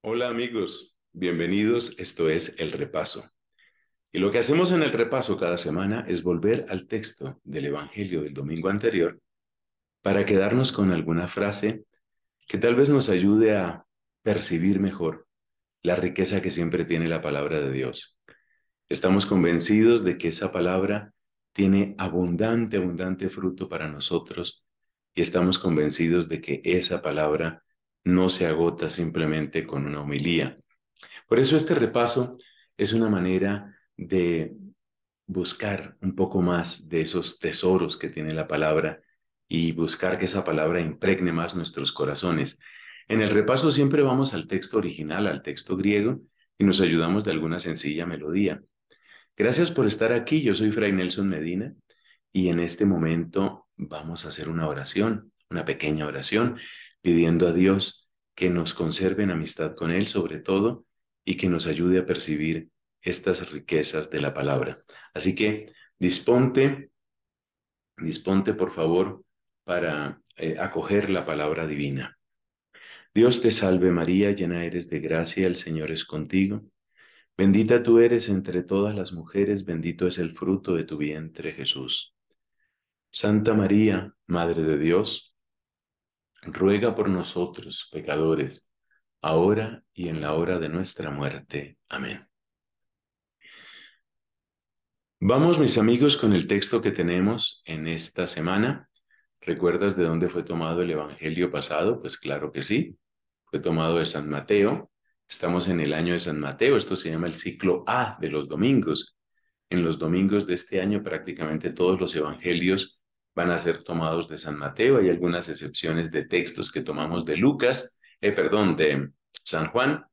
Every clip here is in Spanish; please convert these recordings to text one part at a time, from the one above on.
Hola amigos, bienvenidos, esto es El Repaso. Y lo que hacemos en el repaso cada semana es volver al texto del Evangelio del domingo anterior para quedarnos con alguna frase que tal vez nos ayude a percibir mejor la riqueza que siempre tiene la palabra de Dios. Estamos convencidos de que esa palabra tiene abundante, abundante fruto para nosotros y estamos convencidos de que esa palabra no se agota simplemente con una homilía. Por eso este repaso es una manera de buscar un poco más de esos tesoros que tiene la palabra y buscar que esa palabra impregne más nuestros corazones. En el repaso siempre vamos al texto original, al texto griego, y nos ayudamos de alguna sencilla melodía. Gracias por estar aquí, yo soy Fray Nelson Medina y en este momento vamos a hacer una oración, una pequeña oración pidiendo a Dios que nos conserve en amistad con Él sobre todo y que nos ayude a percibir estas riquezas de la palabra. Así que disponte, disponte por favor para eh, acoger la palabra divina. Dios te salve María, llena eres de gracia, el Señor es contigo. Bendita tú eres entre todas las mujeres, bendito es el fruto de tu vientre Jesús. Santa María, Madre de Dios, ruega por nosotros pecadores, ahora y en la hora de nuestra muerte. Amén. Vamos, mis amigos, con el texto que tenemos en esta semana. ¿Recuerdas de dónde fue tomado el Evangelio pasado? Pues claro que sí. Fue tomado de San Mateo. Estamos en el año de San Mateo. Esto se llama el ciclo A de los domingos. En los domingos de este año prácticamente todos los evangelios van a ser tomados de San Mateo. Hay algunas excepciones de textos que tomamos de Lucas, eh, perdón, de San Juan,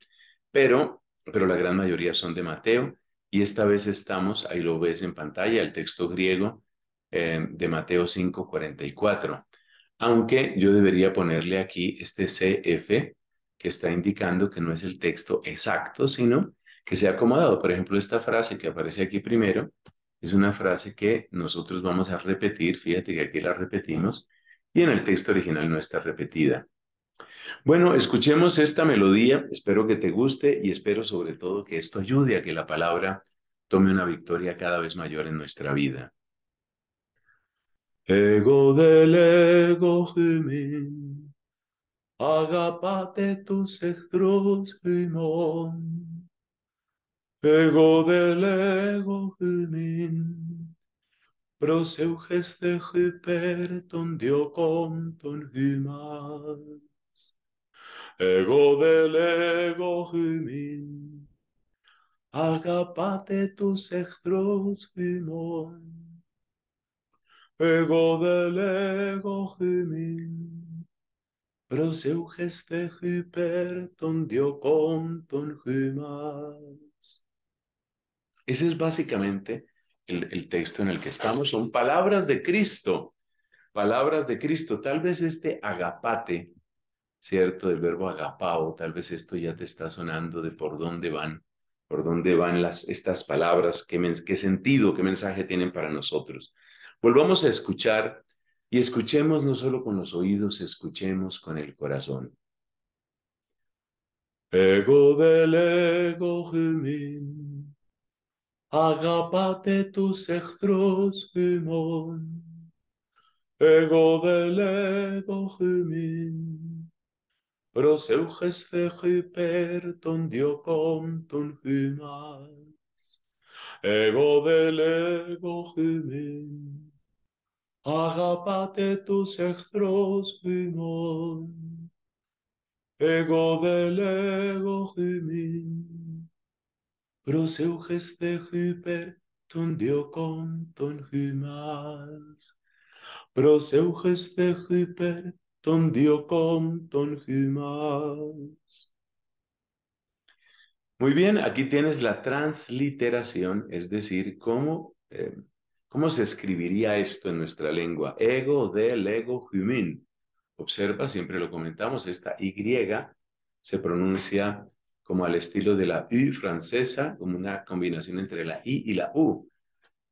pero, pero la gran mayoría son de Mateo. Y esta vez estamos, ahí lo ves en pantalla, el texto griego eh, de Mateo 5:44. Aunque yo debería ponerle aquí este CF, que está indicando que no es el texto exacto, sino que se ha acomodado. Por ejemplo, esta frase que aparece aquí primero es una frase que nosotros vamos a repetir, fíjate que aquí la repetimos, y en el texto original no está repetida. Bueno, escuchemos esta melodía, espero que te guste y espero sobre todo que esto ayude a que la palabra tome una victoria cada vez mayor en nuestra vida. Ego del ego agapate tus Εγώ δε λέγω μην, υπέρ των διωκών των γυμάς. Εγώ δε λέγω γνήν, αγαπάτε τους εχθρούς γυμών. Εγώ δε λέγω μην, υπέρ των διωκών των γυμάς. Ese es básicamente el, texto en el que estamos. Son palabras de Cristo, palabras de Cristo. Tal vez este agapate, ¿cierto? El verbo agapao, tal vez esto ya te está sonando de por dónde van, por dónde van las, estas palabras, qué, sentido, qué mensaje tienen para nosotros. Volvamos a escuchar y escuchemos no solo con los oídos, escuchemos con el corazón. Ego del ego gemín. Αγαπάτε τους εχθρούς ημών, εγώ δε λέγω χυμήν. Προσεύχεστε υπέρ των διωκών των χυμάς, εγώ δε λέγω χυμήν. Αγαπάτε τους εχθρούς ημών, εγώ δε λέγω χυμήν. Proseugeste de hyper ton diocon ton humas. de hyper ton diocon ton Muy bien, aquí tienes la transliteración, es decir, cómo, eh, cómo se escribiría esto en nuestra lengua. Ego del ego humin. Observa, siempre lo comentamos, esta Y se pronuncia como al estilo de la U francesa, como una combinación entre la I y la U.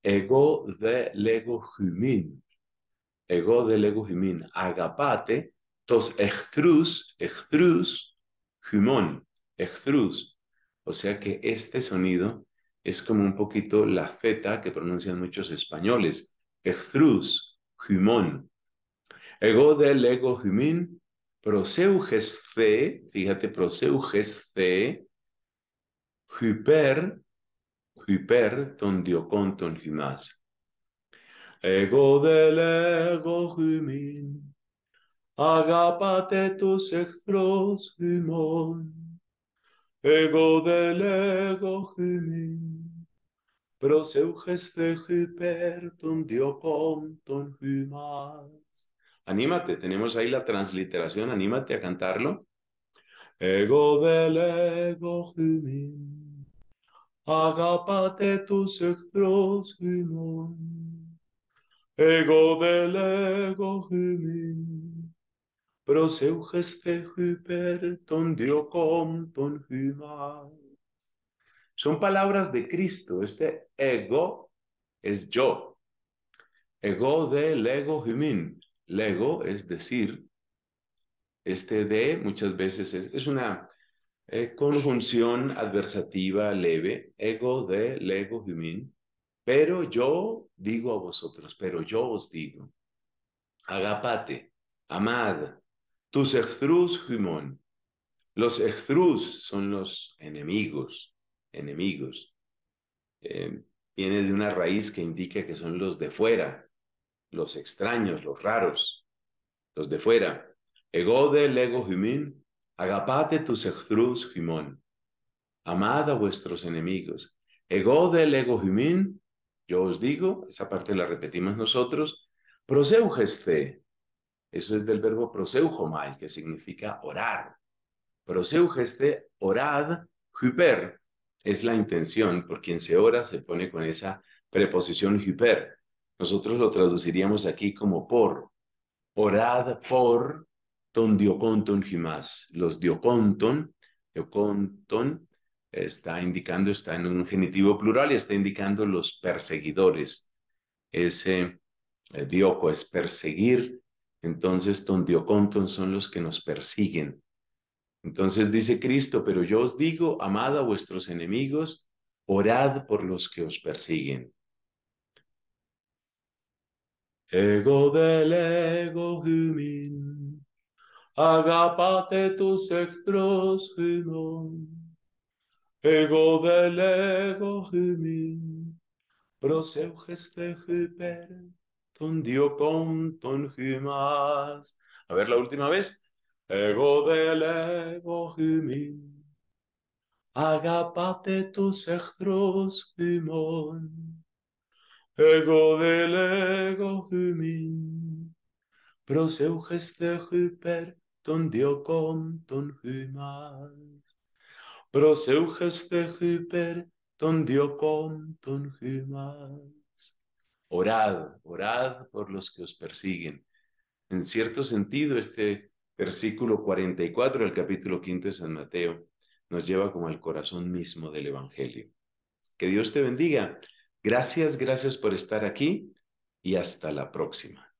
Ego de lego humin. Ego de lego humin. Agapate, tos extrus, extrus, jimón, O sea que este sonido es como un poquito la feta que pronuncian muchos españoles. Extrus, humon Ego de lego humin, Προσεύχεσθε, φύγατε, προσεύχεσθε, χυπέρ, χυπέρ των διοκόντων χυμάς. Εγώ δε λέγω χυμήν, αγάπατε τους εχθρός χυμών. Εγώ δε λέγω χυμήν, προσεύχεσθε χυπέρ των διοκόντων χυμάς. anímate, tenemos ahí la transliteración, anímate a cantarlo. Ego del ego humin, agapate tus ectros Ego del ego humin, proseugesce hyper ton diocom ton Son palabras de Cristo, este ego es yo. Ego del ego humin, lego, es decir, este de muchas veces es, una eh, conjunción adversativa leve, ego de lego humin, pero yo digo a vosotros, pero yo os digo, agapate, amad, tus ectrus humon. Los ectrus son los enemigos, enemigos. Tiene eh, de una raíz que indica que son los de fuera, los extraños, los raros, los de fuera. Egode lego humin, agapate tus ejtrus jimón. Amad a vuestros enemigos. Egode lego humin, yo os digo, esa parte la repetimos nosotros, proseugeste. Eso es del verbo proseujomai, que significa orar. Proseujeste, orad, hyper, es la intención, por quien se ora se pone con esa preposición hyper, nosotros lo traduciríamos aquí como por. Orad por ton dioconton Los dioconton, dioconton está indicando, está en un genitivo plural y está indicando los perseguidores. Ese eh, dioco es perseguir, entonces ton dioconton son los que nos persiguen. Entonces dice Cristo, pero yo os digo, amad a vuestros enemigos, orad por los que os persiguen. Εγώ δε λέγω γυμήν, αγαπάτε τους εχθρός φινών. Εγώ δε λέγω γυμήν, προσεύχεστε χυπέρ των διοκών των χυμάς. A ver la última vez. Εγώ δε λέγω αγαπάτε τους εχθρός φινών. Ego del ego humin. Proseu geste hyper ton diocon ton humas. Proseu geste hyper ton diocon ton Orad, orad por los que os persiguen. En cierto sentido, este versículo 44 del capítulo quinto de San Mateo nos lleva como al corazón mismo del Evangelio. Que Dios te bendiga. Gracias, gracias por estar aquí y hasta la próxima.